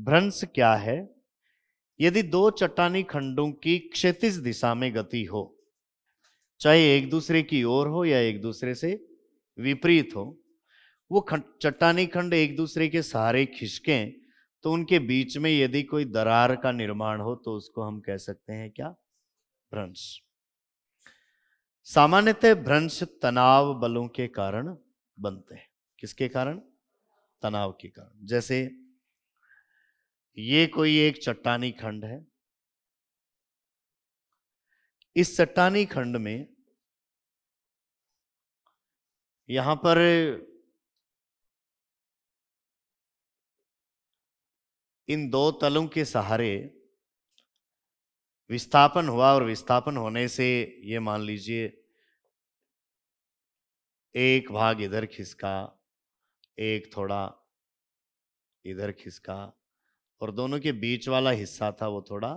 भ्रंश क्या है यदि दो चट्टानी खंडों की क्षेत्र दिशा में गति हो चाहे एक दूसरे की ओर हो या एक दूसरे से विपरीत हो वो चट्टानी खंड एक दूसरे के सहारे खिसकें तो उनके बीच में यदि कोई दरार का निर्माण हो तो उसको हम कह सकते हैं क्या भ्रंश सामान्यतः भ्रंश तनाव बलों के कारण बनते हैं किसके कारण तनाव के कारण जैसे ये कोई एक चट्टानी खंड है इस चट्टानी खंड में यहां पर इन दो तलों के सहारे विस्थापन हुआ और विस्थापन होने से ये मान लीजिए एक भाग इधर खिसका एक थोड़ा इधर खिसका और दोनों के बीच वाला हिस्सा था वो थोड़ा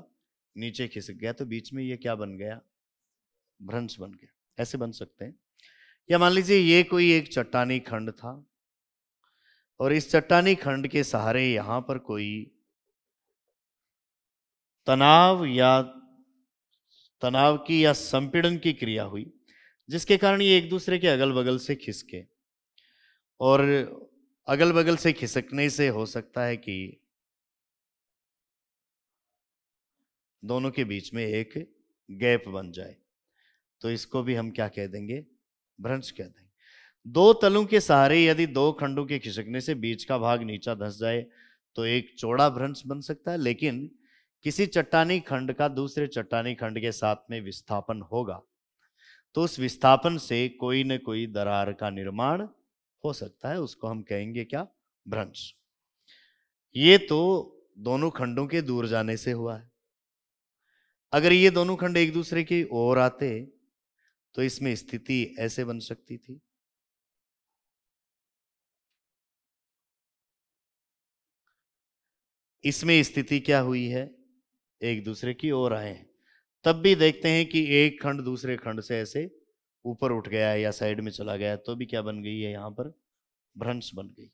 नीचे खिसक गया तो बीच में ये क्या बन गया भ्रंश बन गया ऐसे बन सकते हैं या मान लीजिए ये कोई एक चट्टानी खंड था और इस चट्टानी खंड के सहारे यहां पर कोई तनाव या तनाव की या संपीड़न की क्रिया हुई जिसके कारण ये एक दूसरे के अगल बगल से खिसके और अगल बगल से खिसकने से हो सकता है कि दोनों के बीच में एक गैप बन जाए तो इसको भी हम क्या कह देंगे भ्रंश कह देंगे दो तलों के सहारे यदि दो खंडों के खिसकने से बीच का भाग नीचा धस जाए तो एक चौड़ा भ्रंश बन सकता है लेकिन किसी चट्टानी खंड का दूसरे चट्टानी खंड के साथ में विस्थापन होगा तो उस विस्थापन से कोई न कोई दरार का निर्माण हो सकता है उसको हम कहेंगे क्या भ्रंश ये तो दोनों खंडों के दूर जाने से हुआ है अगर ये दोनों खंड एक दूसरे की ओर आते तो इसमें स्थिति ऐसे बन सकती थी इसमें स्थिति क्या हुई है एक दूसरे की ओर आए हैं तब भी देखते हैं कि एक खंड दूसरे खंड से ऐसे ऊपर उठ गया है या साइड में चला गया तो भी क्या बन गई है यहां पर भ्रंश बन गई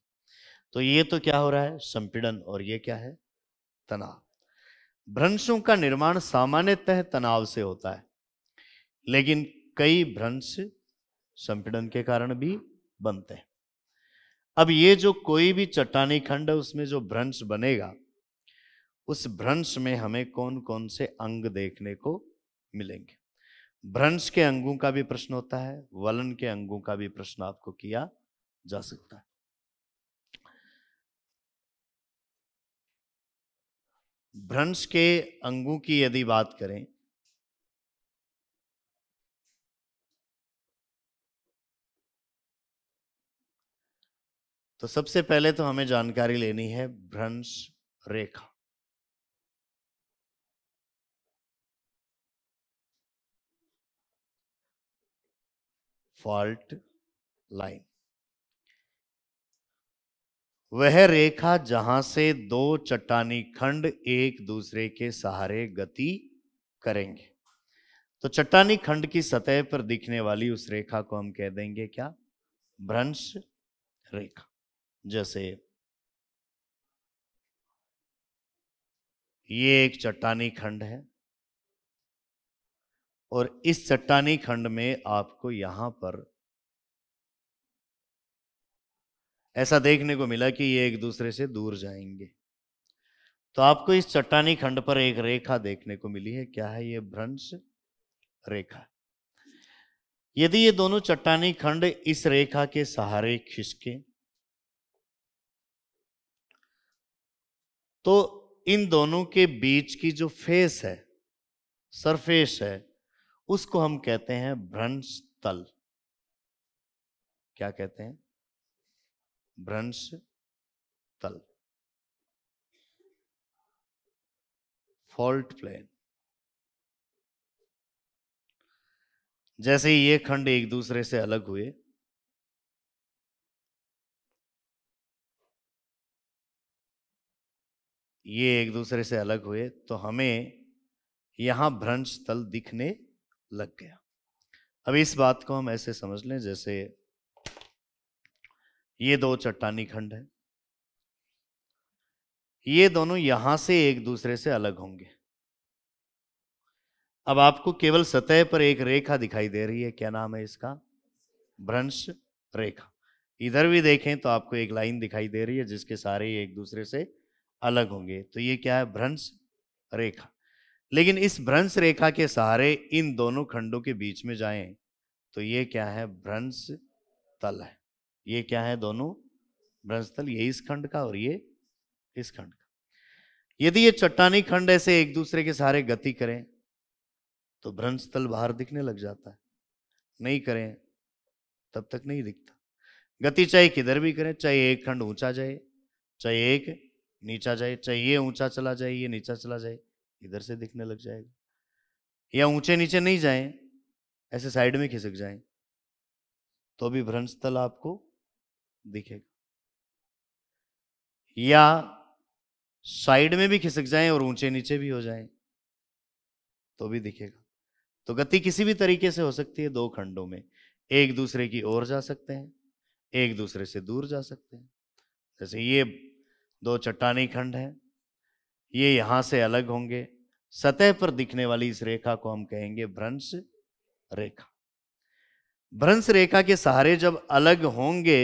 तो ये तो क्या हो रहा है संपीड़न और ये क्या है तनाव भ्रंशों का निर्माण सामान्यतः तनाव से होता है लेकिन कई भ्रंश संपीड़न के कारण भी बनते हैं अब ये जो कोई भी चट्टानी खंड है उसमें जो भ्रंश बनेगा उस भ्रंश में हमें कौन कौन से अंग देखने को मिलेंगे भ्रंश के अंगों का भी प्रश्न होता है वलन के अंगों का भी प्रश्न आपको किया जा सकता है भ्रंश के अंगों की यदि बात करें तो सबसे पहले तो हमें जानकारी लेनी है भ्रंश रेखा फॉल्ट लाइन वह रेखा जहां से दो चट्टानी खंड एक दूसरे के सहारे गति करेंगे तो चट्टानी खंड की सतह पर दिखने वाली उस रेखा को हम कह देंगे क्या भ्रंश रेखा जैसे ये एक चट्टानी खंड है और इस चट्टानी खंड में आपको यहां पर ऐसा देखने को मिला कि ये एक दूसरे से दूर जाएंगे तो आपको इस चट्टानी खंड पर एक रेखा देखने को मिली है क्या है ये भ्रंश रेखा यदि ये दोनों चट्टानी खंड इस रेखा के सहारे खिसके तो इन दोनों के बीच की जो फेस है सरफेस है उसको हम कहते हैं भ्रंश तल क्या कहते हैं भ्रंश तल फॉल्ट प्लेन जैसे ही ये खंड एक दूसरे से अलग हुए ये एक दूसरे से अलग हुए तो हमें यहां भ्रंश तल दिखने लग गया अब इस बात को हम ऐसे समझ लें जैसे ये दो चट्टानी खंड है ये दोनों यहां से एक दूसरे से अलग होंगे अब आपको केवल सतह पर एक रेखा दिखाई दे रही है क्या नाम है इसका भ्रंश रेखा इधर भी देखें तो आपको एक लाइन दिखाई दे रही है जिसके सारे एक दूसरे से अलग होंगे तो ये क्या है भ्रंश रेखा लेकिन इस भ्रंश रेखा के सहारे इन दोनों खंडों के बीच में जाएं तो ये क्या है भ्रंश तल है ये क्या है दोनों ब्रंजस्थल ये इस खंड का और ये इस खंड का यदि ये चट्टानी खंड ऐसे एक दूसरे के सहारे गति करें तो भ्रंशस्थल बाहर दिखने लग जाता है नहीं करें तब तक नहीं दिखता गति चाहे किधर भी करें चाहे एक खंड ऊंचा जाए चाहे एक नीचा जाए चाहे ये ऊंचा चला जाए ये नीचा चला जाए इधर से दिखने लग जाएगा या ऊंचे नीचे नहीं जाए ऐसे साइड में खिसक जाए तो भी भ्रंशस्थल आपको दिखेगा या साइड में भी खिसक जाए और ऊंचे नीचे भी हो जाए तो भी दिखेगा तो गति किसी भी तरीके से हो सकती है दो खंडों में एक दूसरे की ओर जा सकते हैं एक दूसरे से दूर जा सकते हैं जैसे ये दो चट्टानी खंड हैं ये यहां से अलग होंगे सतह पर दिखने वाली इस रेखा को हम कहेंगे भ्रंश रेखा भ्रंश रेखा के सहारे जब अलग होंगे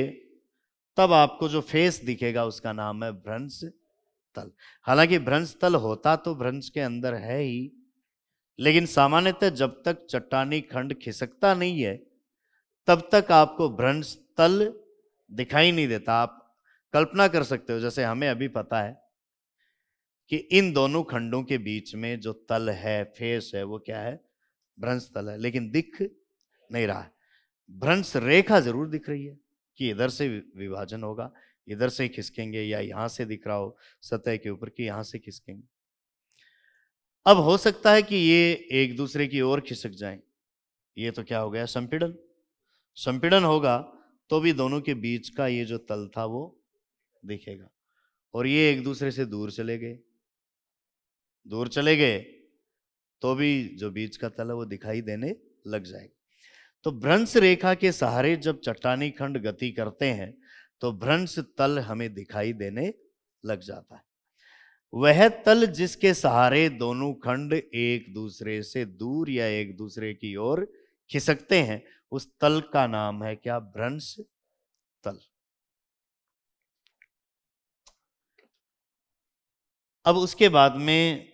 तब आपको जो फेस दिखेगा उसका नाम है भ्रंश तल हालांकि भ्रंश तल होता तो भ्रंश के अंदर है ही लेकिन सामान्यतः जब तक चट्टानी खंड खिसकता नहीं है तब तक आपको भ्रंश तल दिखाई नहीं देता आप कल्पना कर सकते हो जैसे हमें अभी पता है कि इन दोनों खंडों के बीच में जो तल है फेस है वो क्या है भ्रंश तल है लेकिन दिख नहीं रहा है भ्रंश रेखा जरूर दिख रही है कि इधर से विभाजन होगा इधर से खिसकेंगे या यहां से दिख रहा हो सतह के ऊपर कि यहां से खिसकेंगे अब हो सकता है कि ये एक दूसरे की ओर खिसक जाए ये तो क्या हो गया संपीड़न संपीड़न होगा तो भी दोनों के बीच का ये जो तल था वो दिखेगा और ये एक दूसरे से दूर चले गए दूर चले गए तो भी जो बीच का तल है वो दिखाई देने लग जाएगा तो भ्रंश रेखा के सहारे जब चट्टानी खंड गति करते हैं तो भ्रंश तल हमें दिखाई देने लग जाता है वह तल जिसके सहारे दोनों खंड एक दूसरे से दूर या एक दूसरे की ओर खिसकते हैं उस तल का नाम है क्या भ्रंश तल अब उसके बाद में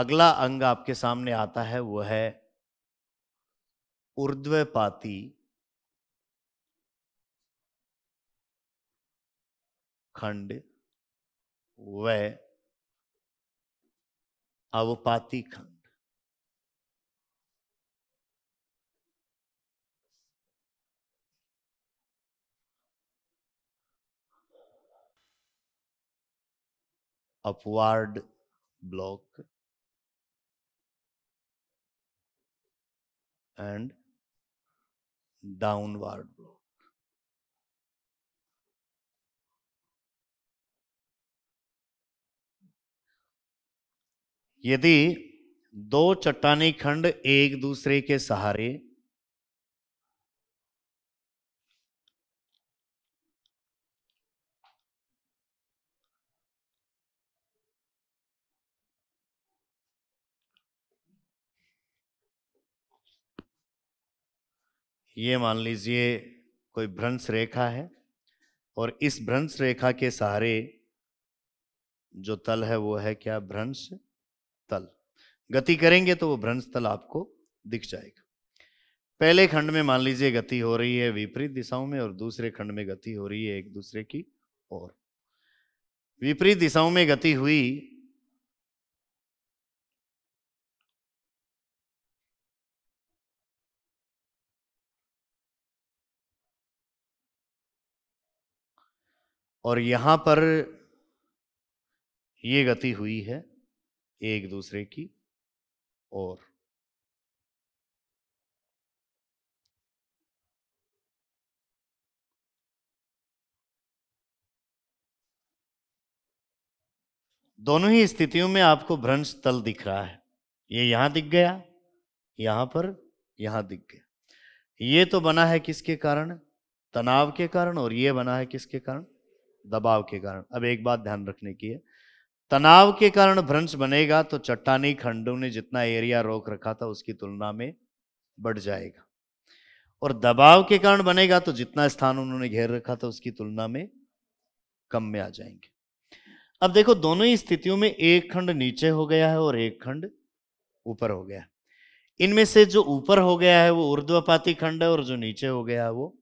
अगला अंग आपके सामने आता है वह है ऊर्ध्वपाती खंड व अवपाती खंड upward block and downward blow. यदि दो चट्टानी खंड एक दूसरे के सहारे ये मान लीजिए कोई भ्रंश रेखा है और इस भ्रंश रेखा के सहारे जो तल है वो है क्या भ्रंश तल गति करेंगे तो वो भ्रंश तल आपको दिख जाएगा पहले खंड में मान लीजिए गति हो रही है विपरीत दिशाओं में और दूसरे खंड में गति हो रही है एक दूसरे की ओर विपरीत दिशाओं में गति हुई और यहां पर ये गति हुई है एक दूसरे की और दोनों ही स्थितियों में आपको भ्रंश तल दिख रहा है ये यहां दिख गया यहां पर यहां दिख गया ये तो बना है किसके कारण तनाव के कारण और ये बना है किसके कारण दबाव के कारण अब एक बात ध्यान रखने की है तनाव के कारण भ्रंश बनेगा तो चट्टानी खंडों ने जितना एरिया रोक रखा था उसकी तुलना में बढ़ जाएगा और दबाव के कारण बनेगा तो जितना स्थान उन्होंने घेर रखा था उसकी तुलना में कम में आ जाएंगे अब देखो दोनों ही स्थितियों में एक खंड नीचे हो गया है और एक खंड ऊपर हो गया है इनमें से जो ऊपर हो गया है वो ऊर्ध्वपाती खंड है और जो नीचे हो गया है वो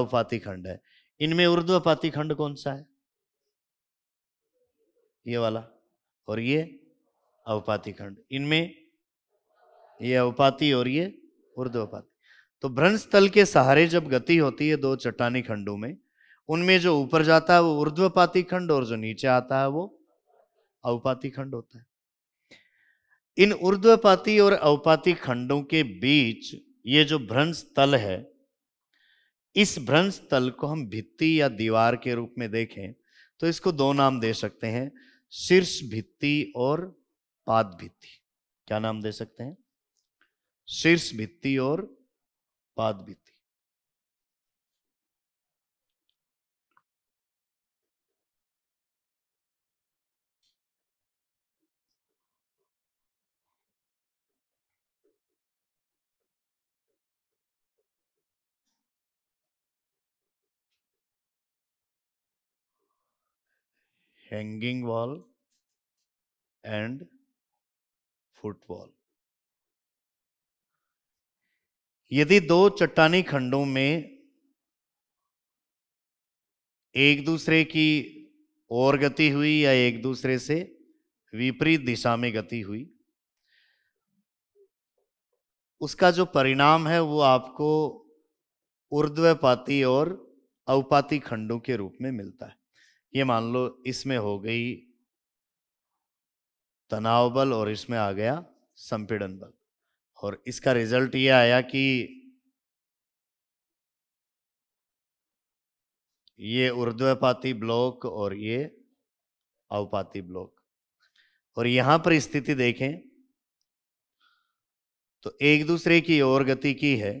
अवपाती खंड है इनमें पाती खंड कौन सा है ये वाला और ये अवपाती खंड इनमें ये अवपाती और ये ऊर्ध्वपाती तो भ्रंश तल के सहारे जब गति होती है दो चट्टानी खंडों में उनमें जो ऊपर जाता है वो ऊर्ध्वपाती खंड और जो नीचे आता है वो अवपाती खंड होता है इन ऊर्ध्वपाती और अवपाती खंडों के बीच ये जो भ्रंश तल है इस भ्रंश तल को हम भित्ति या दीवार के रूप में देखें तो इसको दो नाम दे सकते हैं शीर्ष भित्ति और पाद भित्ति क्या नाम दे सकते हैं शीर्ष भित्ति और पाद भित्ति hanging wall and foot wall यदि दो चट्टानी खंडों में एक दूसरे की और गति हुई या एक दूसरे से विपरीत दिशा में गति हुई उसका जो परिणाम है वो आपको ऊर्ध्वपाती और अवपाती खंडों के रूप में मिलता है ये मान लो इसमें हो गई तनाव बल और इसमें आ गया संपीड़न बल और इसका रिजल्ट ये आया कि ये ऊर्ध्वपाती ब्लॉक और ये अवपाती ब्लॉक और यहां पर स्थिति देखें तो एक दूसरे की ओर गति की है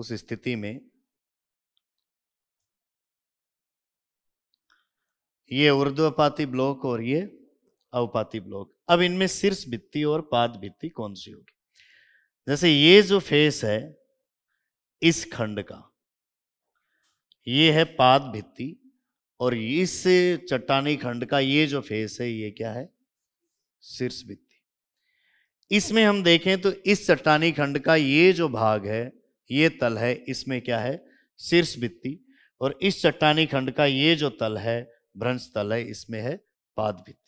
उस स्थिति में ये ऊर्ध्वपाती ब्लॉक और ये अवपाती ब्लॉक अब इनमें शीर्ष भित्ति और पाद भित्ति कौन सी होगी जैसे ये जो फेस है इस खंड का ये है पाद भित्ति और इस चट्टानी खंड का ये जो फेस है ये क्या है शीर्ष भित्ति इसमें हम देखें तो इस चट्टानी खंड का ये जो भाग है ये तल है इसमें क्या है शीर्ष भित्ति और इस चट्टानी खंड का ये जो तल है भ्रंश तलय इसमें है पाद भित्ति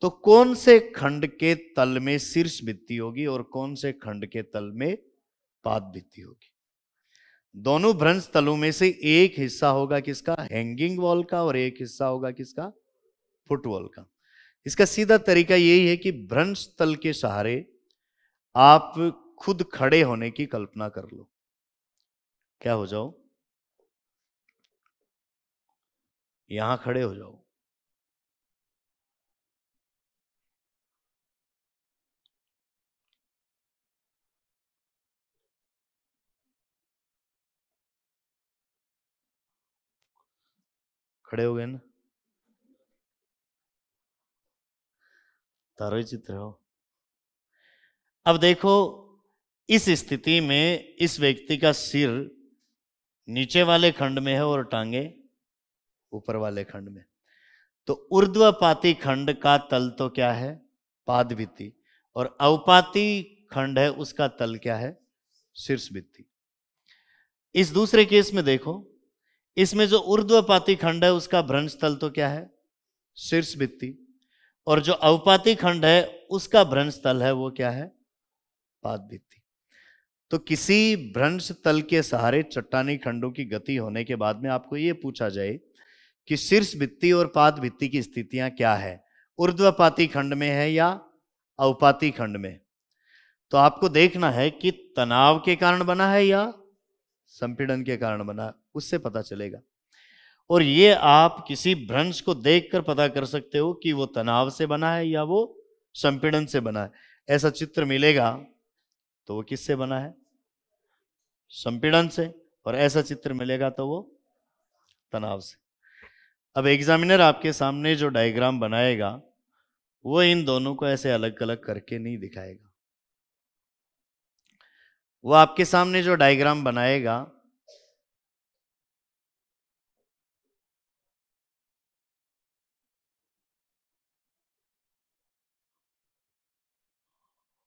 तो कौन से खंड के तल में शीर्ष भित्ति होगी और कौन से खंड के तल में पाद भित्ति होगी दोनों भ्रंश तलों में से एक हिस्सा होगा किसका हैंगिंग वॉल का और एक हिस्सा होगा किसका फुटवॉल का इसका सीधा तरीका यही है कि भ्रंश तल के सहारे आप खुद खड़े होने की कल्पना कर लो क्या हो जाओ यहां खड़े हो जाओ खड़े हो गए ना तारो चित्र हो अब देखो इस स्थिति में इस व्यक्ति का सिर नीचे वाले खंड में है और टांगे ऊपर वाले खंड में तो ऊर्ध्वपाती खंड का तल तो क्या है पाद भित्ति और अवपाती खंड है उसका तल क्या है शीर्ष भित्ति इस दूसरे केस में देखो इसमें जो ऊर्ध्वपाती खंड है उसका भ्रंश तल तो क्या है शीर्ष भित्ति और जो अवपाती खंड है उसका भ्रंश तल है वो क्या है पाद भित्ति तो किसी भ्रंश तल के सहारे चट्टानी खंडों की गति होने के बाद में आपको ये पूछा जाए कि शीर्ष भित्ति और पात भित्ति की स्थितियां क्या है ऊर्ध्वपाती खंड में है या अवपाती खंड में तो आपको देखना है कि तनाव के कारण बना है या संपीड़न के कारण बना है उससे पता चलेगा और ये आप किसी भ्रंश को देखकर पता कर सकते हो कि वो तनाव से बना है या वो संपीड़न से बना है ऐसा चित्र मिलेगा तो वो किससे बना है संपीड़न से और ऐसा चित्र मिलेगा तो वो तनाव से अब एग्जामिनर आपके सामने जो डायग्राम बनाएगा वो इन दोनों को ऐसे अलग अलग करके नहीं दिखाएगा वो आपके सामने जो डायग्राम बनाएगा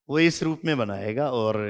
वो इस रूप में बनाएगा और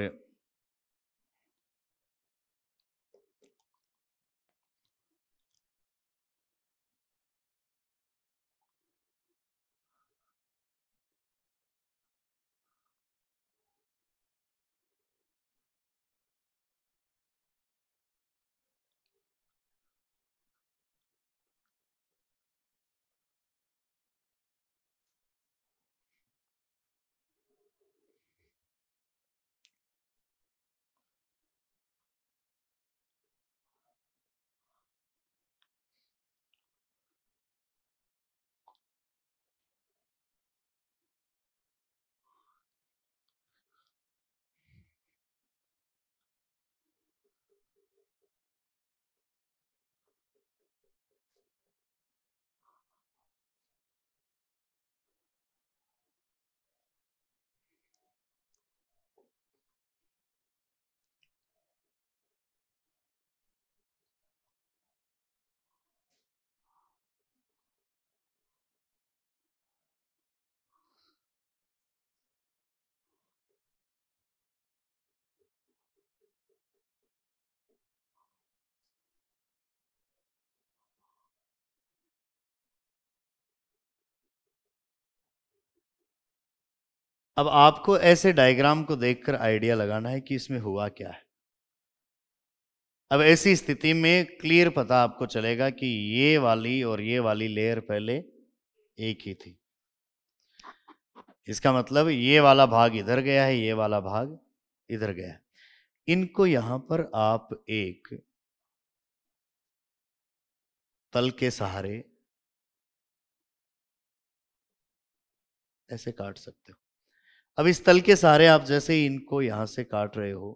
अब आपको ऐसे डायग्राम को देखकर आइडिया लगाना है कि इसमें हुआ क्या है अब ऐसी स्थिति में क्लियर पता आपको चलेगा कि ये वाली और ये वाली लेयर पहले एक ही थी इसका मतलब ये वाला भाग इधर गया है ये वाला भाग इधर गया है इनको यहां पर आप एक तल के सहारे ऐसे काट सकते हो अब इस तल के सहारे आप जैसे ही इनको यहां से काट रहे हो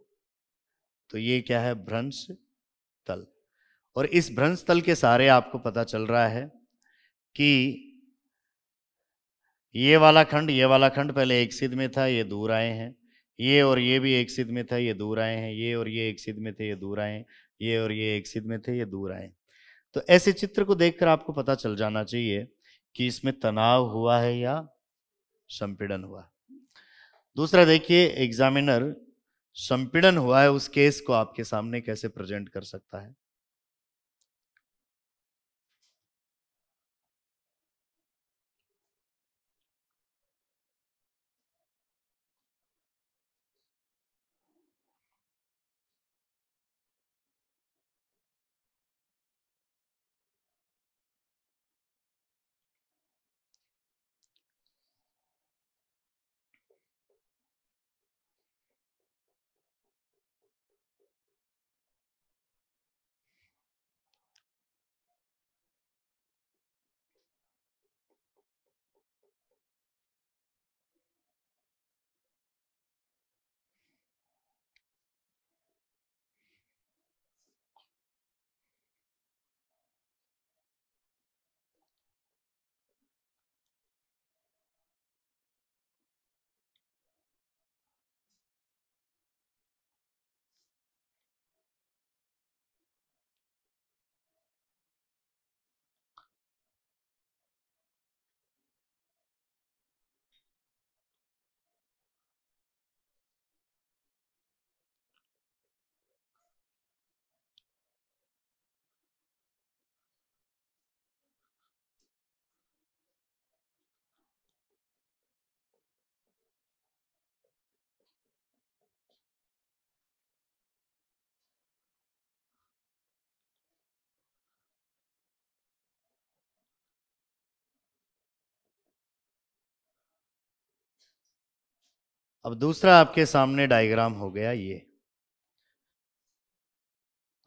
तो ये क्या है भ्रंश तल और इस भ्रंश तल के सहारे आपको पता चल रहा है कि ये वाला खंड ये वाला खंड पहले एक सिद्ध में था ये दूर आए हैं ये और ये भी एक सिद्ध में था ये दूर आए हैं ये और ये एक सिद्ध में थे ये दूर आए ये और ये एक सिद्ध में थे ये दूर आए तो ऐसे चित्र को देखकर आपको पता चल जाना चाहिए कि इसमें तनाव हुआ है या संपीड़न हुआ है दूसरा देखिए एग्जामिनर संपीड़न हुआ है उस केस को आपके सामने कैसे प्रेजेंट कर सकता है अब दूसरा आपके सामने डायग्राम हो गया ये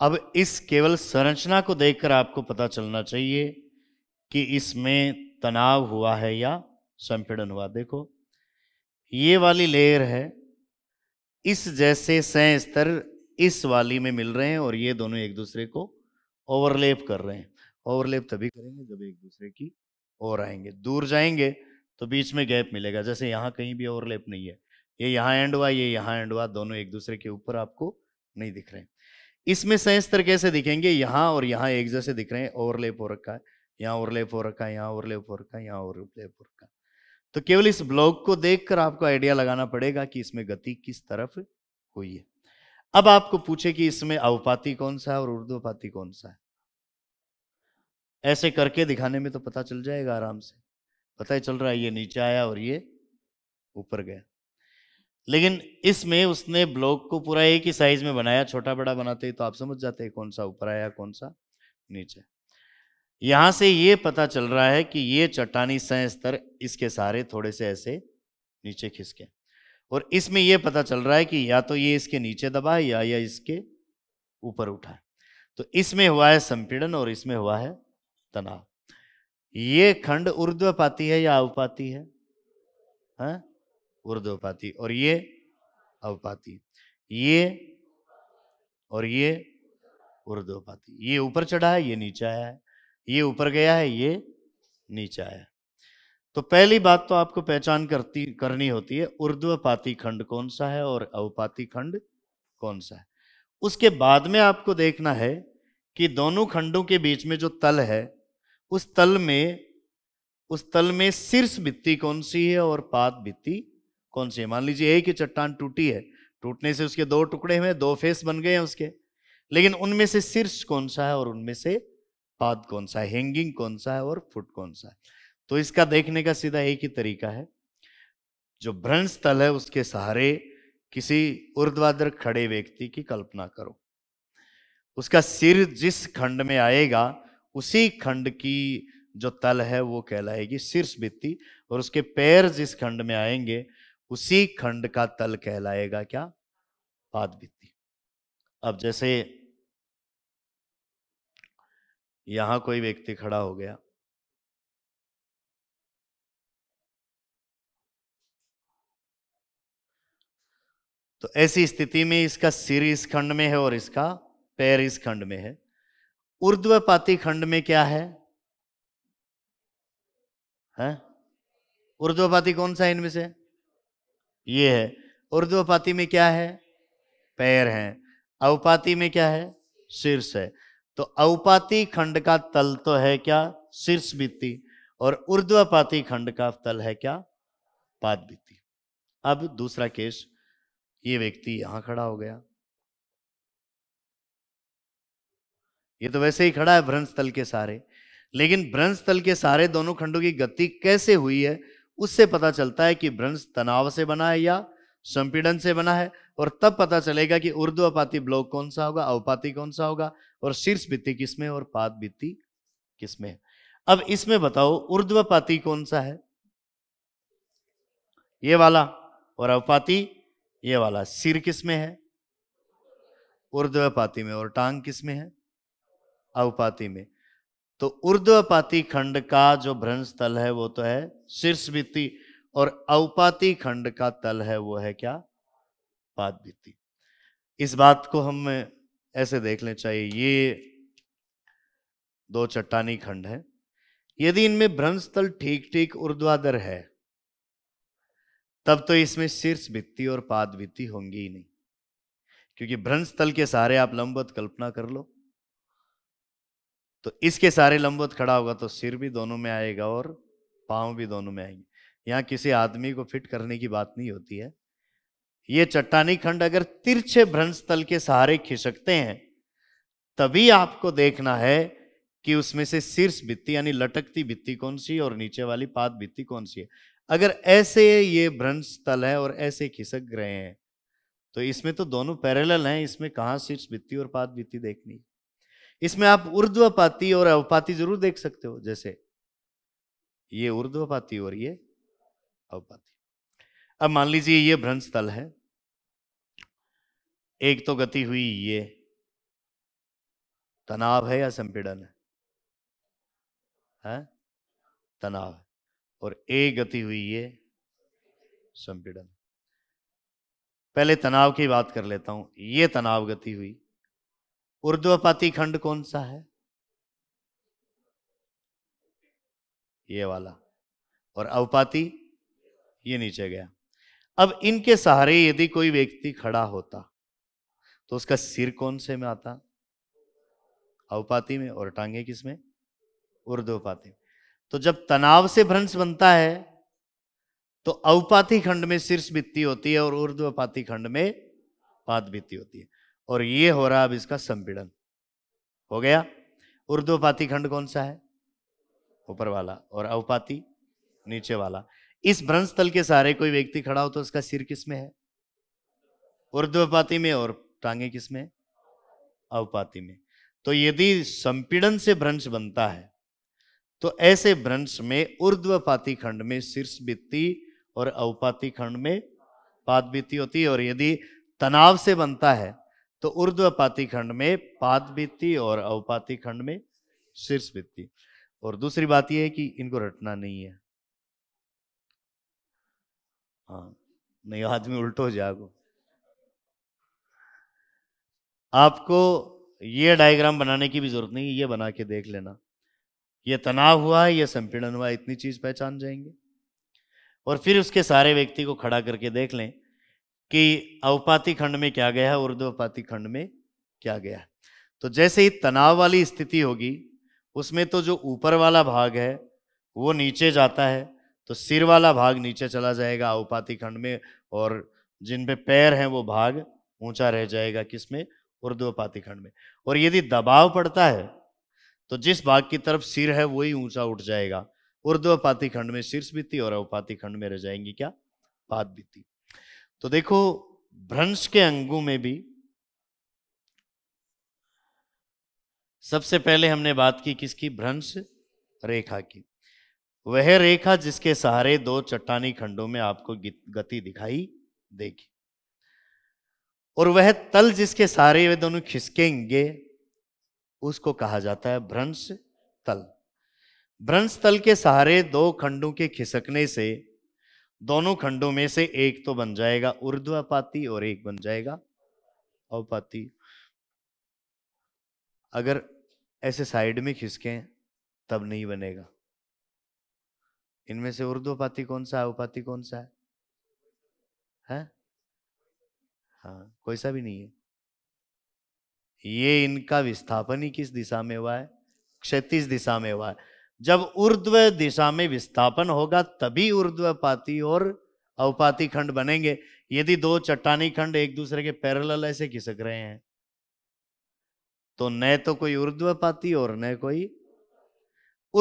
अब इस केवल संरचना को देखकर आपको पता चलना चाहिए कि इसमें तनाव हुआ है या संपीड़न हुआ देखो ये वाली लेयर है इस जैसे सह स्तर इस वाली में मिल रहे हैं और ये दोनों एक दूसरे को ओवरलेप कर रहे हैं ओवरलेप तभी करेंगे जब एक दूसरे की ओर आएंगे दूर जाएंगे तो बीच में गैप मिलेगा जैसे यहां कहीं भी ओवरलेप नहीं है ये यहाँ एंड हुआ ये यहाँ एंड हुआ दोनों एक दूसरे के ऊपर आपको नहीं दिख रहे इसमें संयस्त्र कैसे दिखेंगे यहाँ और यहाँ एक जैसे दिख रहे हैं ओवरलेप हो रखा है यहाँ ओवरलेप हो रखा है यहाँ ओवरलेप हो रखा है यहाँ ओवरलेप हो रखा तो केवल इस ब्लॉक को देखकर आपको आइडिया लगाना पड़ेगा कि इसमें गति किस तरफ हुई है अब आपको पूछे कि इसमें अवपाती कौन सा है और उर्दोपाती कौन सा है ऐसे करके दिखाने में तो पता चल जाएगा आराम से पता ही चल रहा है ये नीचे आया और ये ऊपर गया लेकिन इसमें उसने ब्लॉक को पूरा एक ही साइज में बनाया छोटा बड़ा बनाते ही तो आप समझ जाते हैं कौन सा ऊपर आया कौन सा नीचे यहां से ये पता चल रहा है कि ये चट्टानी स्तर इसके सारे थोड़े से ऐसे नीचे खिसके और इसमें यह पता चल रहा है कि या तो ये इसके नीचे दबा है या या इसके ऊपर उठा तो इसमें हुआ है संपीड़न और इसमें हुआ है तनाव ये खंड पाती है या अवपाती है, है? हाँ? उर्दोपाती और ये अवपाती ये और ये उर्दोपाती ये ऊपर चढ़ा है ये नीचे आया है ये ऊपर गया है ये नीचे आया है तो पहली बात तो आपको पहचान करती करनी होती है उर्ध्वपाती खंड कौन सा है और अवपाती खंड कौन सा है उसके बाद में आपको देखना है कि दोनों खंडों के बीच में जो तल है उस तल में उस तल में शीर्ष भित्ति कौन सी है और पात भित्ती कौन सी है मान लीजिए एक ही चट्टान टूटी है टूटने से उसके दो टुकड़े हुए दो फेस बन गए हैं उसके लेकिन उनमें से शीर्ष कौन सा है और उनमें से पाद कौन सा है हैंगिंग कौन सा है और फुट कौन सा है तो इसका देखने का सीधा एक ही तरीका है जो भ्रंश स्थल है उसके सहारे किसी उर्ध्वाधर खड़े व्यक्ति की कल्पना करो उसका सिर जिस खंड में आएगा उसी खंड की जो तल है वो कहलाएगी शीर्ष भित्ति और उसके पैर जिस खंड में आएंगे उसी खंड का तल कहलाएगा क्या पाद भित्ति अब जैसे यहां कोई व्यक्ति खड़ा हो गया तो ऐसी स्थिति में इसका सिर इस खंड में है और इसका पैर इस खंड में है उर्ध्वपाती खंड में क्या है हैं उर्ध्वपाती कौन सा है इनमें से ये है उर्दू में क्या है पैर हैं अवपाती में क्या है शीर्ष है तो अवपाती खंड का तल तो है क्या शीर्ष बीती और उर्द्वपाती खंड का तल है क्या पाद बीती अब दूसरा केस ये व्यक्ति यहां खड़ा हो गया ये तो वैसे ही खड़ा है भ्रंश तल के सारे लेकिन भ्रंश तल के सारे दोनों खंडों की गति कैसे हुई है उससे पता चलता है कि भ्रंश तनाव से बना है या संपीड़न से बना है और तब पता चलेगा कि उर्दू अपाती ब्लॉक कौन सा होगा अवपाती कौन सा होगा और शीर्ष भित्ति किसमें और पात भित्ति किसमें अब इसमें बताओ ऊर्ध्वपाती कौन सा है ये वाला और अवपाती ये वाला सिर किस में है ऊर्ध्वपाती में और टांग किस में है अवपाती में तो ऊर्ध्वपाती खंड का जो भ्रंश तल है वो तो है शीर्ष भित्ति और अवपाती खंड का तल है वो है क्या पाद भित्ति इस बात को हम ऐसे देख लें चाहिए ये दो चट्टानी खंड है यदि इनमें भ्रंश तल ठीक ठीक ऊर्ध्वाधर है तब तो इसमें शीर्ष भित्ति और पाद भित्ति होंगी ही नहीं क्योंकि भ्रंश तल के सहारे आप लंबवत कल्पना कर लो तो इसके सारे लंबवत खड़ा होगा तो सिर भी दोनों में आएगा और पाँव भी दोनों में आएंगे यहाँ किसी आदमी को फिट करने की बात नहीं होती है ये चट्टानी खंड अगर तिरछे भ्रंश तल के सहारे खिसकते हैं तभी आपको देखना है कि उसमें से शीर्ष भित्ती यानी लटकती भित्ती कौन सी और नीचे वाली पाद भित्ती कौन सी है अगर ऐसे ये भ्रंश तल है और ऐसे खिसक रहे हैं तो इसमें तो दोनों पैरेलल हैं इसमें कहाँ शीर्ष भित्ती और पाद भित्ती देखनी इसमें आप ऊर्ध्वपाती और अवपाती जरूर देख सकते हो जैसे ये ऊर्ध्वपाती और ये अवपाती अब मान लीजिए ये भ्रंश तल है एक तो गति हुई ये तनाव है या संपीड़न है, है? तनाव है और एक गति हुई ये संपीड़न पहले तनाव की बात कर लेता हूं ये तनाव गति हुई उर्द्वपाती खंड कौन सा है ये वाला और अवपाती ये नीचे गया अब इनके सहारे यदि कोई व्यक्ति खड़ा होता तो उसका सिर कौन से में आता अवपाती में और टांगे किस में उर्ध्वपाती तो जब तनाव से भ्रंश बनता है तो अवपाती खंड में शीर्ष भित्ती होती है और उर्द्वपाती खंड में पाद भित्ती होती है और ये हो रहा अब इसका संपीड़न हो गया उर्दोपाती खंड कौन सा है ऊपर वाला और अवपाती नीचे वाला इस भ्रंश तल के सारे कोई व्यक्ति खड़ा हो तो उसका सिर किस में है उर्ध्वपाती में और टांगे किस में अवपाती में तो यदि संपीड़न से भ्रंश बनता है तो ऐसे भ्रंश में ऊर्ध्वपाती खंड में शीर्ष वित्ती और अवपाती खंड में पात बित्ती होती है और यदि तनाव से बनता है तो ऊर्ध्वपाती खंड में पाद वित्ती और अवपाती खंड में शीर्ष वित्ती और दूसरी बात यह है कि इनको रटना नहीं है हाँ नहीं आदमी उल्टो जागो आपको ये डायग्राम बनाने की भी जरूरत नहीं ये बना के देख लेना ये तनाव हुआ है यह संपीड़न हुआ इतनी चीज पहचान जाएंगे और फिर उसके सारे व्यक्ति को खड़ा करके देख लें कि अवपाती खंड में क्या गया है उर्ध्वपाती खंड में क्या गया तो जैसे ही तनाव वाली स्थिति होगी उसमें तो जो ऊपर वाला भाग है वो नीचे जाता है तो सिर वाला भाग नीचे चला जाएगा अवपाती खंड में और जिन पे पैर हैं वो भाग ऊंचा रह जाएगा किसमें उर्ध्वपाती खंड में और यदि दबाव पड़ता है तो जिस भाग की तरफ सिर है वही ऊंचा उठ जाएगा उर्ध्वपाती खंड में शीर्ष भित्ति और अवपाती खंड में रह जाएंगी क्या पाद भित्ति तो देखो भ्रंश के अंगों में भी सबसे पहले हमने बात की किसकी भ्रंश रेखा की वह रेखा जिसके सहारे दो चट्टानी खंडों में आपको गति दिखाई देगी और वह तल जिसके सहारे वे दोनों खिसकेंगे उसको कहा जाता है भ्रंश तल भ्रंश तल के सहारे दो खंडों के खिसकने से दोनों खंडों में से एक तो बन जाएगा उर्ध्वपाती और एक बन जाएगा अवपाती अगर ऐसे साइड में खिसके तब नहीं बनेगा इनमें से उर्ध्वपाती कौन सा है कौन सा है है हाँ कोई सा भी नहीं है ये इनका विस्थापन ही किस दिशा में हुआ है क्षतिज दिशा में हुआ है जब ऊर्ध्व दिशा में विस्थापन होगा तभी ऊर्ध्व पाती और अवपाती खंड बनेंगे यदि दो चट्टानी खंड एक दूसरे के पैरेलल ऐसे खिसक रहे हैं तो न तो कोई ऊर्ध्व पाती और न कोई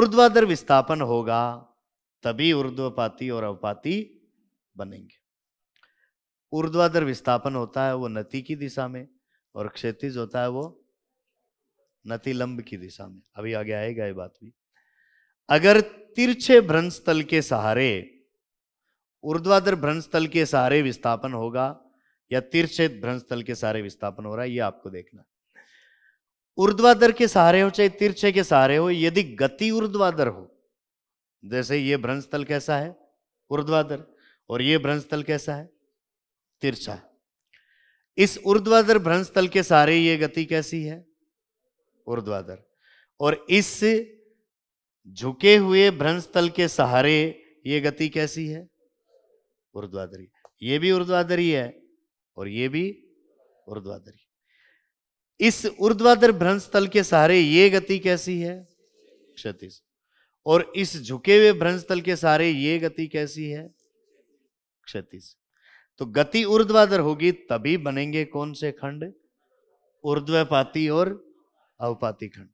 ऊर्ध्वाधर विस्थापन होगा तभी ऊर्ध्वपाती और अवपाती बनेंगे ऊर्ध्वाधर विस्थापन होता है वो नति की दिशा में और क्षैतिज होता है वो नतिलंब की दिशा में अभी आगे आएगा ये बात भी अगर तिरछे भ्रंशतल के सहारे ऊर्ध्वाधर भ्रंशतल के सहारे विस्थापन होगा या तिरछे भ्रंशतल के सहारे विस्थापन हो रहा है यह आपको देखना ऊर्ध्वाधर के सहारे हो चाहे तिरछे के सहारे हो यदि गति ऊर्ध्वाधर हो जैसे ये भ्रंशतल कैसा है ऊर्ध्वाधर और ये भ्रंशतल कैसा है तिरछा इस ऊर्ध्वाधर भ्रंशतल के सहारे ये गति कैसी है ऊर्ध्वाधर और इस झुके हुए भ्रंशतल के सहारे ये गति कैसी है उर्द्वाधरी ये भी उर्द्वादरी है और ये भी उर्द्वाधरी इस उर्द्वाधर तल के सहारे ये गति कैसी है क्षतिज और इस झुके हुए तल के सहारे ये गति कैसी है क्षतिज तो गति ऊर्ध्वाधर होगी तभी बनेंगे कौन से खंड ऊर्ध्वपाती और अवपाती खंड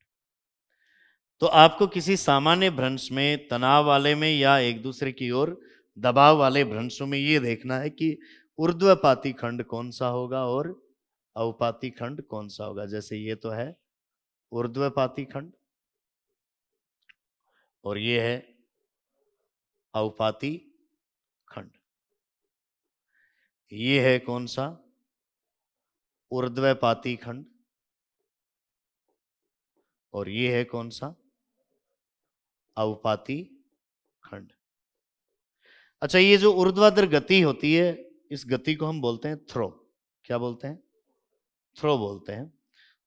तो आपको किसी सामान्य भ्रंश में तनाव वाले में या एक दूसरे की ओर दबाव वाले भ्रंशों में ये देखना है कि उर्ध्वपाती खंड कौन सा होगा और अवपाती खंड कौन सा होगा जैसे ये तो है उर्ध्वपाती खंड और ये है अवपाती खंड ये है कौन सा उर्ध्वपाती खंड और ये है कौन सा अवपाती खंड अच्छा ये जो ऊर्ध्वाधर गति होती है इस गति को हम बोलते हैं थ्रो क्या बोलते हैं थ्रो बोलते हैं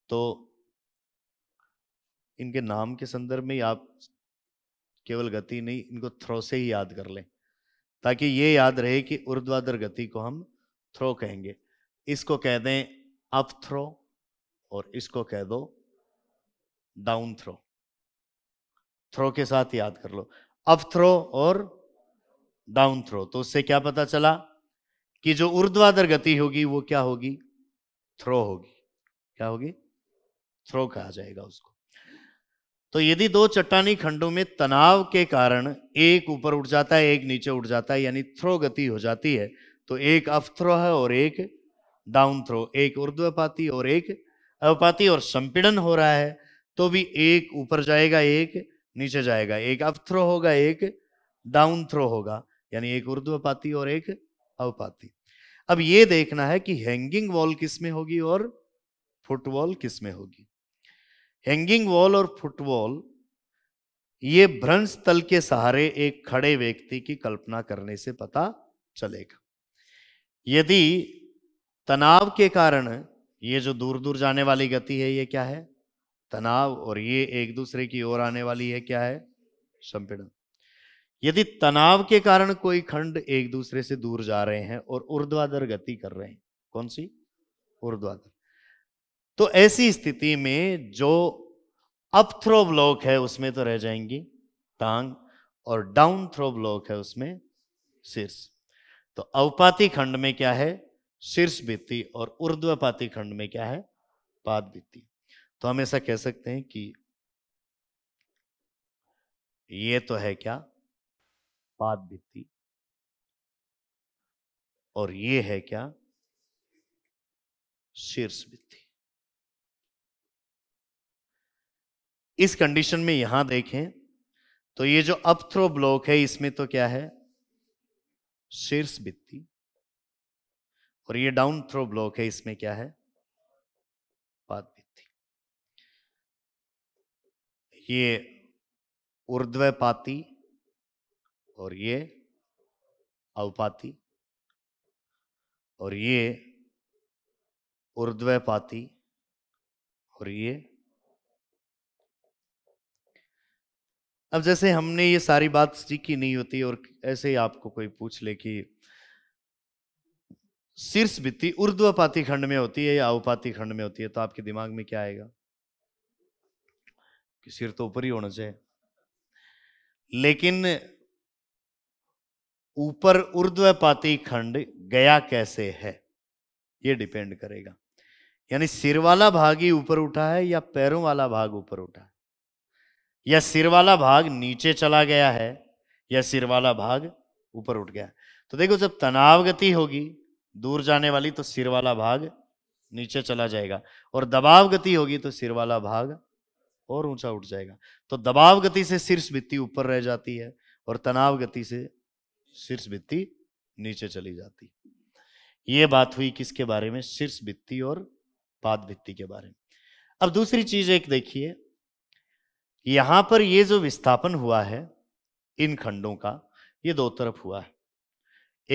तो इनके नाम के संदर्भ में ही आप केवल गति नहीं इनको थ्रो से ही याद कर लें ताकि ये याद रहे कि ऊर्ध्वाधर गति को हम थ्रो कहेंगे इसको कह दें अप थ्रो और इसको कह दो डाउन थ्रो थ्रो के साथ याद कर लो अप थ्रो और डाउन थ्रो तो उससे क्या पता चला कि जो ऊर्ध्वाधर गति होगी वो क्या होगी थ्रो होगी क्या होगी थ्रो कहा जाएगा उसको तो यदि दो चट्टानी खंडों में तनाव के कारण एक ऊपर उठ जाता है एक नीचे उठ जाता है यानी थ्रो गति हो जाती है तो एक अप थ्रो है और एक डाउन थ्रो एक ऊर्ध्वपाती और एक अवपाती और संपीड़न हो रहा है तो भी एक ऊपर जाएगा एक नीचे जाएगा एक अप थ्रो होगा एक डाउन थ्रो होगा यानी एक ऊर्ध्वपाती और एक अवपाती अब ये देखना है कि हैंगिंग वॉल किस में होगी और फुटबॉल किस में होगी हैंगिंग वॉल और फुटबॉल ये भ्रंश तल के सहारे एक खड़े व्यक्ति की कल्पना करने से पता चलेगा यदि तनाव के कारण ये जो दूर दूर जाने वाली गति है ये क्या है तनाव और ये एक दूसरे की ओर आने वाली है क्या है संपीड़न यदि तनाव के कारण कोई खंड एक दूसरे से दूर जा रहे हैं और ऊर्ध्वाधर गति कर रहे हैं कौन सी ऊर्ध्वाधर तो ऐसी स्थिति में जो अप थ्रो ब्लॉक है उसमें तो रह जाएंगी टांग और डाउन थ्रो ब्लॉक है उसमें शीर्ष तो अवपाती खंड में क्या है शीर्ष भित्ति और ऊर्ध्वपाती खंड में क्या है पाद भित्ति तो हम ऐसा कह सकते हैं कि ये तो है क्या पाद भित्ति और ये है क्या शीर्ष भित्ति इस कंडीशन में यहां देखें तो ये जो अपथ्रो ब्लॉक है इसमें तो क्या है शीर्ष भित्ति और ये डाउन थ्रो ब्लॉक है इसमें क्या है ये ऊर्ध्वपाती और ये अवपाती और ये ऊर्ध्वपाती और ये अब जैसे हमने ये सारी बात सीखी नहीं होती और ऐसे ही आपको कोई पूछ ले कि शीर्ष भित्ति उर्ध्वपाती खंड में होती है या अवपाती खंड में होती है तो आपके दिमाग में क्या आएगा कि सिर तो ऊपर ही होना चाहिए लेकिन ऊपर उर्द्वपाती खंड गया कैसे है ये डिपेंड करेगा यानी सिर वाला भाग ही ऊपर उठा है या पैरों वाला भाग ऊपर उठा है या सिर वाला भाग नीचे चला गया है या सिर वाला भाग ऊपर उठ गया तो देखो जब तनाव गति होगी दूर जाने वाली तो सिर वाला भाग नीचे चला जाएगा और दबाव गति होगी तो सिर वाला भाग और ऊंचा उठ जाएगा तो दबाव गति से शीर्ष भित्ति ऊपर रह जाती है और तनाव गति से शीर्ष भित्ति नीचे चली जाती ये बात हुई किसके बारे में शीर्ष भित्ति और पाद भित्ति के बारे में अब दूसरी चीज एक देखिए यहां पर ये जो विस्थापन हुआ है इन खंडों का ये दो तरफ हुआ है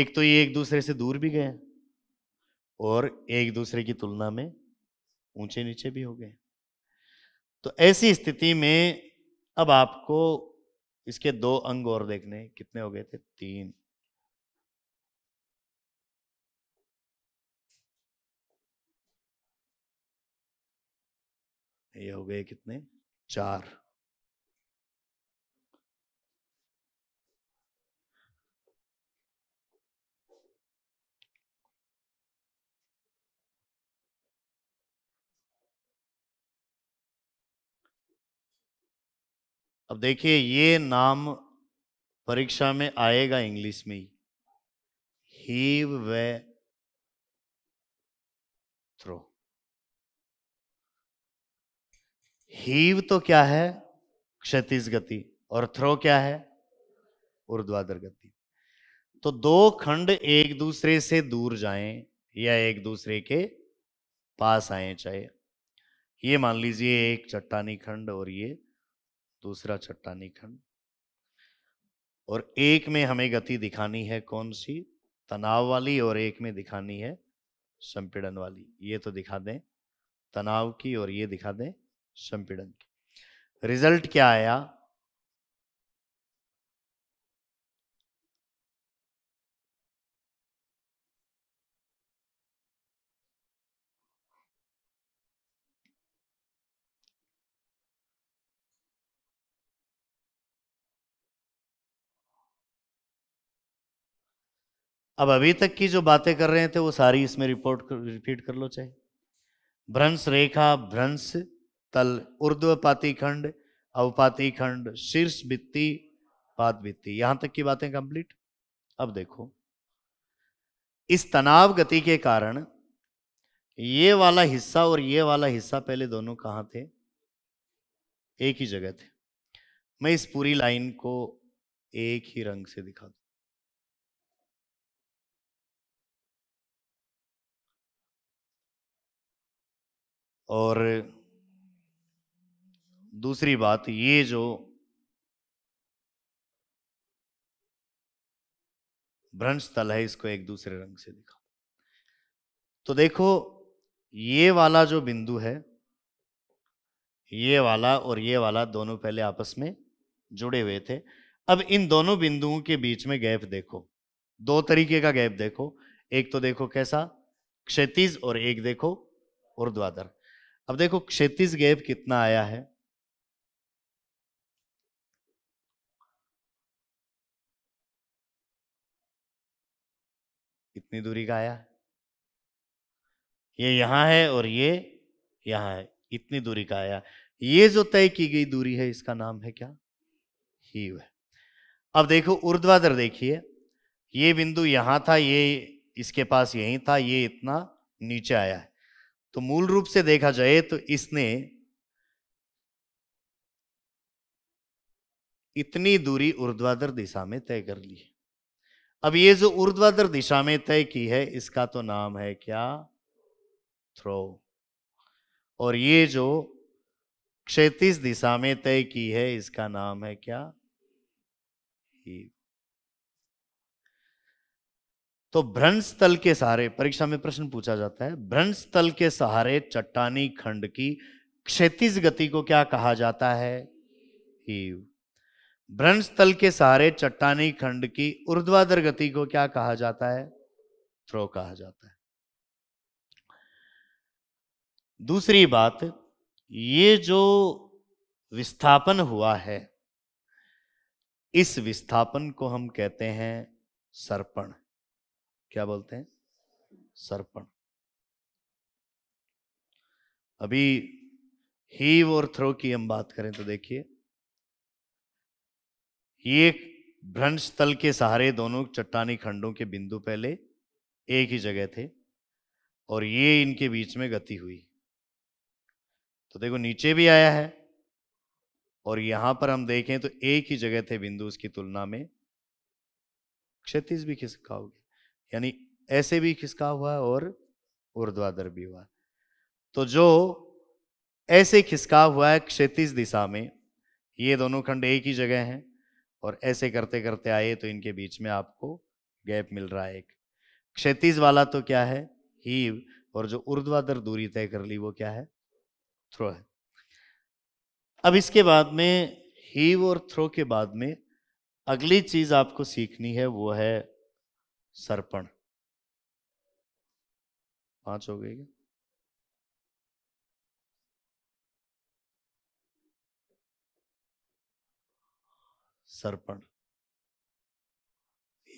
एक तो ये एक दूसरे से दूर भी गए और एक दूसरे की तुलना में ऊंचे नीचे भी हो गए तो ऐसी स्थिति में अब आपको इसके दो अंग और देखने कितने हो गए थे तीन ये हो गए कितने चार अब देखिए ये नाम परीक्षा में आएगा इंग्लिश में ही हीव वे थ्रो हीव तो क्या है क्षतिज गति और थ्रो क्या है ऊर्ध्वाधर गति तो दो खंड एक दूसरे से दूर जाएं या एक दूसरे के पास आए चाहे ये मान लीजिए एक चट्टानी खंड और ये दूसरा चट्टानी खंड और एक में हमें गति दिखानी है कौन सी तनाव वाली और एक में दिखानी है संपीड़न वाली ये तो दिखा दें तनाव की और ये दिखा दें संपीड़न की रिजल्ट क्या आया अब अभी तक की जो बातें कर रहे थे वो सारी इसमें रिपोर्ट कर, रिपीट कर लो चाहे भ्रंश रेखा भ्रंश तल उर्द्वपाती खंड अवपाती खंड शीर्ष बित्ती पात बित्ती यहां तक की बातें कंप्लीट अब देखो इस तनाव गति के कारण ये वाला हिस्सा और ये वाला हिस्सा पहले दोनों कहां थे एक ही जगह थे मैं इस पूरी लाइन को एक ही रंग से दिखा दू और दूसरी बात ये जो भ्रंश स्थल है इसको एक दूसरे रंग से दिखा तो देखो ये वाला जो बिंदु है ये वाला और ये वाला दोनों पहले आपस में जुड़े हुए थे अब इन दोनों बिंदुओं के बीच में गैप देखो दो तरीके का गैप देखो एक तो देखो कैसा क्षतिज और एक देखो ऊर्ध्वाधर अब देखो क्षेत्रीज गैप कितना आया है इतनी दूरी का आया ये यहां है और ये यहां है इतनी दूरी का आया ये जो तय की गई दूरी है इसका नाम है क्या ही है अब देखो ऊर्ध्वाधर देखिए ये बिंदु यहां था ये इसके पास यहीं था ये इतना नीचे आया है तो मूल रूप से देखा जाए तो इसने इतनी दूरी ऊर्ध्वाधर दिशा में तय कर ली अब ये जो ऊर्ध्वाधर दिशा में तय की है इसका तो नाम है क्या थ्रो और ये जो क्षेत्र दिशा में तय की है इसका नाम है क्या हीव तो भ्रंश तल के सहारे परीक्षा में प्रश्न पूछा जाता है भ्रंश तल के सहारे चट्टानी खंड की क्षैतिज गति को क्या कहा जाता है भ्रंश तल के सहारे चट्टानी खंड की ऊर्ध्वाधर गति को क्या कहा जाता है थ्रो कहा जाता है दूसरी बात ये जो विस्थापन हुआ है इस विस्थापन को हम कहते हैं सर्पण क्या बोलते हैं सर्पण अभी हीव और थ्रो की हम बात करें तो देखिए एक भ्रंश तल के सहारे दोनों चट्टानी खंडों के बिंदु पहले एक ही जगह थे और ये इनके बीच में गति हुई तो देखो नीचे भी आया है और यहां पर हम देखें तो एक ही जगह थे बिंदु उसकी तुलना में क्षतिज भी होगी यानी ऐसे भी खिसका हुआ और ऊर्ध्वाधर भी हुआ तो जो ऐसे खिसका हुआ है क्षैतिज दिशा में ये दोनों खंड एक ही जगह हैं और ऐसे करते करते आए तो इनके बीच में आपको गैप मिल रहा है एक क्षैतिज वाला तो क्या है हीव और जो ऊर्ध्वाधर दूरी तय कर ली वो क्या है थ्रो है अब इसके बाद में हीव और थ्रो के बाद में अगली चीज आपको सीखनी है वो है सर्पण पांच हो गए क्या सर्पण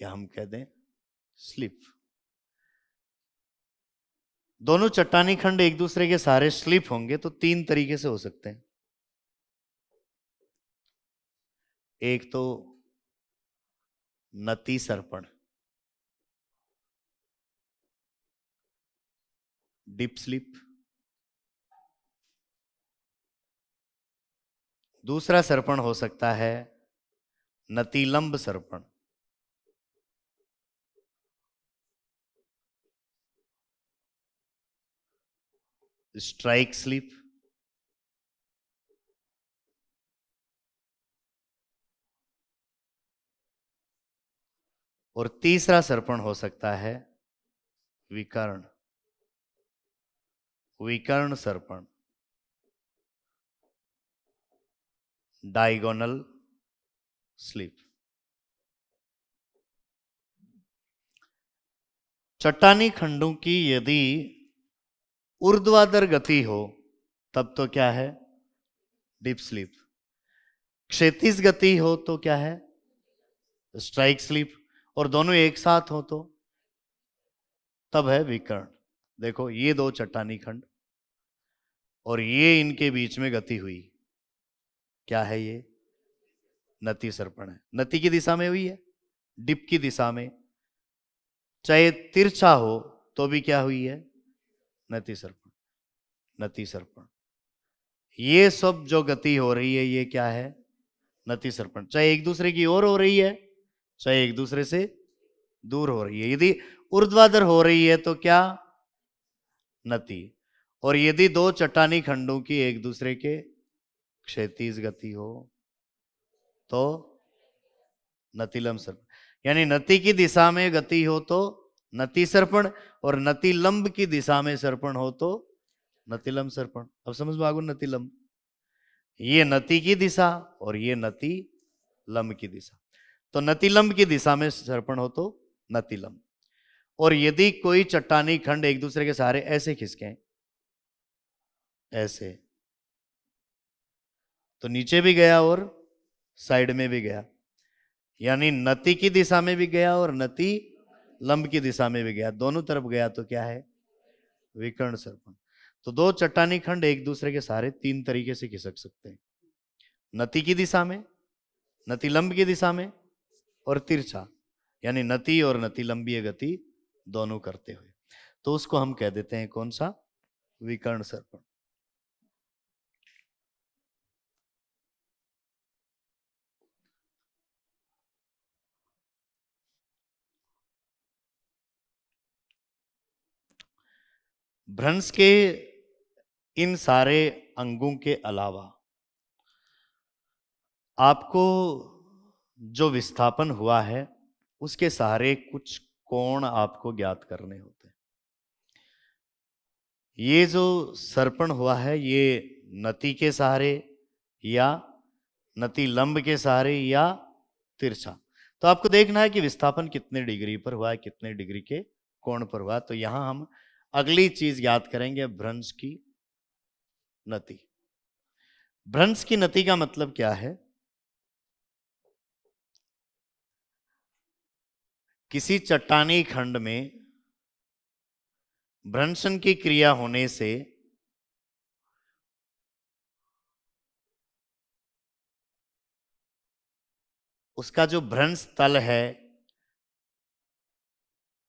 या हम कह दें स्लिप दोनों चट्टानी खंड एक दूसरे के सारे स्लिप होंगे तो तीन तरीके से हो सकते हैं एक तो नती सर्पण डीप स्लीप दूसरा सर्पण हो सकता है नतिलंब सर्पण स्ट्राइक स्लीप और तीसरा सर्पण हो सकता है विकर्ण विकर्ण सर्पण डायगोनल स्लीप चट्टानी खंडों की यदि ऊर्ध्वाधर गति हो तब तो क्या है डीप स्लीप क्षेत्रीय गति हो तो क्या है स्ट्राइक स्लीप और दोनों एक साथ हो तो तब है विकर्ण देखो ये दो चट्टानी खंड और ये इनके बीच में गति हुई क्या है ये नती सर्पण है नती की दिशा में हुई है डिप की दिशा में चाहे तिरछा हो तो भी क्या हुई है नती सर्पण नती सर्पण ये सब जो गति हो रही है ये क्या है नती सर्पण चाहे एक दूसरे की ओर हो रही है चाहे एक दूसरे से दूर हो रही है यदि उर्ध्वाधर हो रही है तो क्या नती और यदि दो चट्टानी खंडों की एक दूसरे के क्षेत्रीज गति हो तो नतिलम सर्पण यानी नती की दिशा में गति हो तो नती सर्पण और नतिलंब की दिशा में सर्पण हो तो नतिलम सर्पण अब समझ में आगो नतिलंब ये नती की दिशा और ये नती लंब की दिशा तो नतिलंब की दिशा में सर्पण हो तो नतिलंब और यदि कोई चट्टानी खंड एक दूसरे के सहारे ऐसे खिसके ऐसे तो नीचे भी गया और साइड में भी गया यानी नति की दिशा में भी गया और नति लंब की दिशा में भी गया दोनों तरफ गया तो क्या है विकर्ण सर्पण तो दो चट्टानी खंड एक दूसरे के सहारे तीन तरीके से खिसक सकते हैं नति की दिशा में लंब की दिशा में और तिरछा यानी नति और लंबी गति दोनों करते हुए तो उसको हम कह देते हैं कौन सा विकर्ण सर्पण भ्रंश के इन सारे अंगों के अलावा आपको जो विस्थापन हुआ है उसके सहारे कुछ कोण आपको ज्ञात करने होते हैं ये जो सर्पण हुआ है ये नती के सहारे या नति लंब के सहारे या तिरछा तो आपको देखना है कि विस्थापन कितने डिग्री पर हुआ है कितने डिग्री के कोण पर हुआ तो यहां हम अगली चीज याद करेंगे भ्रंश की नति भ्रंश की नति का मतलब क्या है किसी चट्टानी खंड में भ्रंशन की क्रिया होने से उसका जो भ्रंश तल है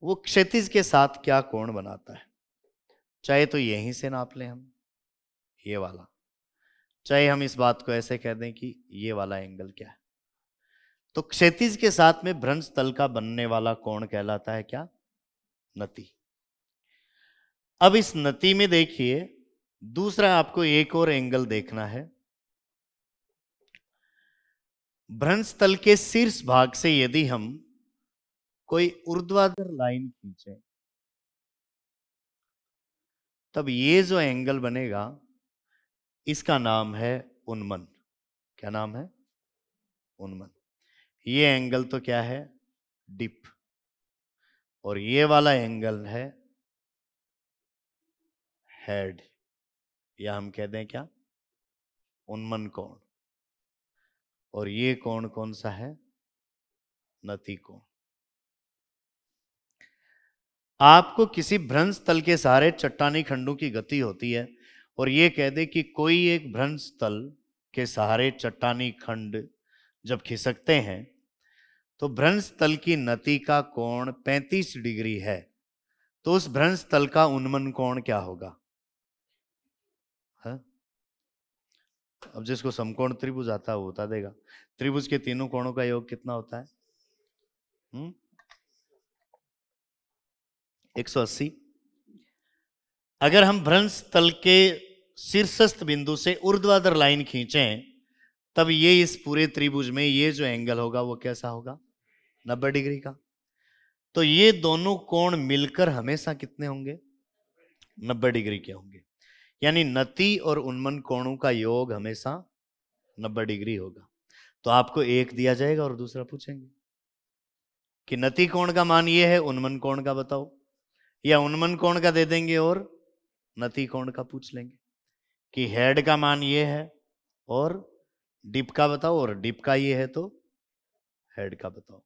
वो क्षतिज के साथ क्या कोण बनाता है चाहे तो यहीं से नाप लें हम ये वाला चाहे हम इस बात को ऐसे कह दें कि ये वाला एंगल क्या है तो क्षेत्रीज के साथ में भ्रंश तल का बनने वाला कोण कहलाता है क्या नति अब इस नति में देखिए दूसरा आपको एक और एंगल देखना है भ्रंश तल के शीर्ष भाग से यदि हम कोई ऊर्ध्वाधर लाइन खींचे तब ये जो एंगल बनेगा इसका नाम है उन्मन क्या नाम है उन्मन ये एंगल तो क्या है डिप और ये वाला एंगल है हेड या हम कह दें क्या उन्मन कोण और ये कोण कौन सा है नति कोण आपको किसी भ्रंश तल के सहारे चट्टानी खंडों की गति होती है और ये कह दे कि कोई एक भ्रंश तल के सहारे चट्टानी खंड जब खिसकते हैं तो भ्रंश तल की नति का कोण 35 डिग्री है तो उस भ्रंश तल का उन्मन कोण क्या होगा हाँ? अब जिसको समकोण त्रिभुज आता है वो बता देगा त्रिभुज के तीनों कोणों का योग कितना होता है हम्म? सौ 180 अगर हम भ्रंश तल के शीर्षस्थ बिंदु से ऊर्ध्वाधर लाइन खींचे तब ये इस पूरे त्रिभुज में ये जो एंगल होगा वो कैसा होगा नब्बे डिग्री का तो ये दोनों कोण मिलकर हमेशा कितने होंगे नब्बे डिग्री के होंगे यानी नति और उन्मन कोणों का योग हमेशा नब्बे डिग्री होगा तो आपको एक दिया जाएगा और दूसरा पूछेंगे कि नति कोण का मान ये है उन्मन कोण का बताओ या उन्मन कोण का दे देंगे और नति कोण का पूछ लेंगे कि हेड का मान ये है और डिप का बताओ और डिप का ये है तो हेड का बताओ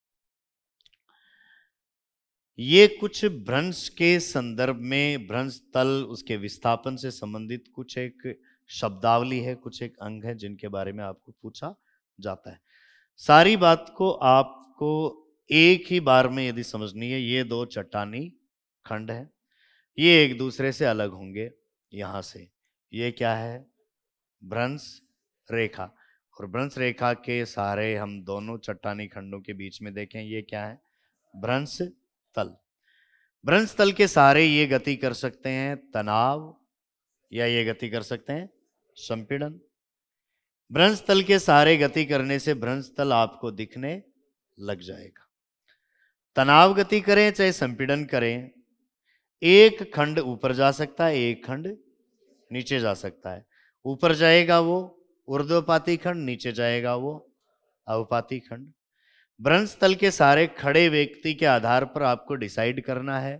ये कुछ भ्रंश के संदर्भ में भ्रंश तल उसके विस्थापन से संबंधित कुछ एक शब्दावली है कुछ एक अंग है जिनके बारे में आपको पूछा जाता है सारी बात को आपको एक ही बार में यदि समझनी है ये दो चट्टानी खंड है ये एक दूसरे से अलग होंगे यहां से ये क्या है भ्रंश रेखा और भ्रंश रेखा के सहारे हम दोनों चट्टानी खंडों के बीच में देखें ये क्या है भ्रंश तल भ्रंश तल के सारे ये गति कर सकते हैं तनाव या ये गति कर सकते हैं संपीड़न भ्रंश तल के सारे गति करने से भ्रंश तल आपको दिखने लग जाएगा तनाव गति करें चाहे संपीड़न करें एक खंड ऊपर जा सकता है एक खंड नीचे जा सकता है ऊपर जाएगा वो उर्द्वपाती खंड नीचे जाएगा वो अवपाती खंड ब्रंस्थल के सारे खड़े व्यक्ति के आधार पर आपको डिसाइड करना है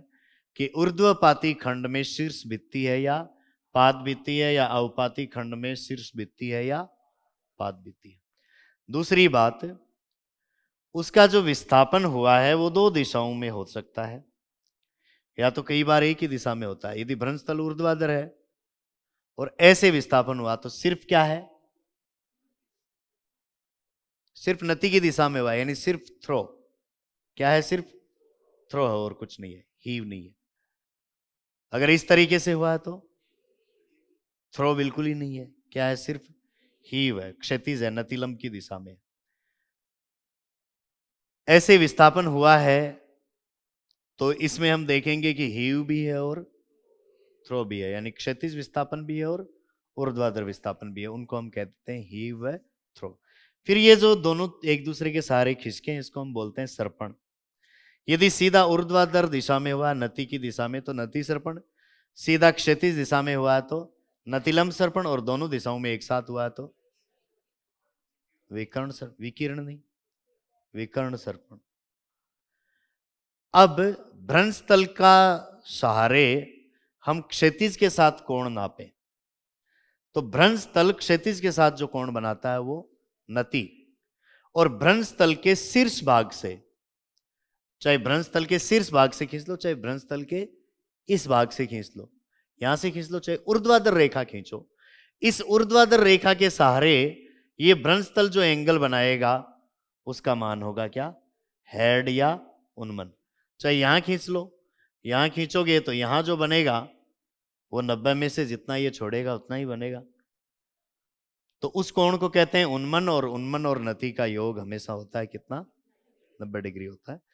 कि ऊर्ध्वपाती खंड में शीर्ष भित्ति है या पाद भित्ति है या अवपाती खंड में शीर्ष भित्ति है या पाद भित्ति है दूसरी बात उसका जो विस्थापन हुआ है वो दो दिशाओं में हो सकता है या तो कई बार एक ही दिशा में होता है यदि भ्रंस्थल ऊर्ध्वाधर है और ऐसे विस्थापन हुआ तो सिर्फ क्या है सिर्फ नती की दिशा में हुआ यानी सिर्फ थ्रो क्या है सिर्फ थ्रो है और कुछ नहीं है हीव नहीं है अगर इस तरीके से हुआ तो थ्रो बिल्कुल ही नहीं है क्या है सिर्फ हीव है क्षतिज है नतीलम की दिशा में ऐसे विस्थापन हुआ है तो इसमें हम देखेंगे कि हीव भी है और थ्रो भी है यानी क्षतिज विस्थापन भी है और ऊर्ध्वाधर विस्थापन भी है उनको हम कहते हैं हीव है थ्रो फिर ये जो दोनों एक दूसरे के सहारे खिसके इसको हम बोलते हैं सर्पण यदि सीधा ऊर्ध्वाधर दिशा में हुआ नती की दिशा में तो नती सर्पण सीधा क्षतिज दिशा में हुआ तो नतिलम सर्पण और दोनों दिशाओं में एक साथ हुआ तो विकर्ण सर विकिरण नहीं विकर्ण सर्पण अब भ्रंश तल का सहारे हम क्षतिज के साथ कोण नापे तो भ्रंश तल क्षतिज के साथ जो कोण बनाता है वो नति और भ्रंश तल के शीर्ष भाग से चाहे भ्रंश तल के शीर्ष भाग से खींच लो चाहे भ्रंश तल के इस भाग से खींच लो यहां से खींच लो चाहे ऊर्ध्वाधर रेखा खींचो इस ऊर्ध्वाधर रेखा के सहारे ये भ्रंश तल जो एंगल बनाएगा उसका मान होगा क्या हेड या उन्मन चाहे यहां खींच लो यहां खींचोगे तो यहां जो बनेगा वो नब्बे में से जितना ये छोड़ेगा उतना ही बनेगा तो उस कोण को कहते हैं उन्मन और उन्मन और नति का योग हमेशा होता है कितना नब्बे डिग्री होता है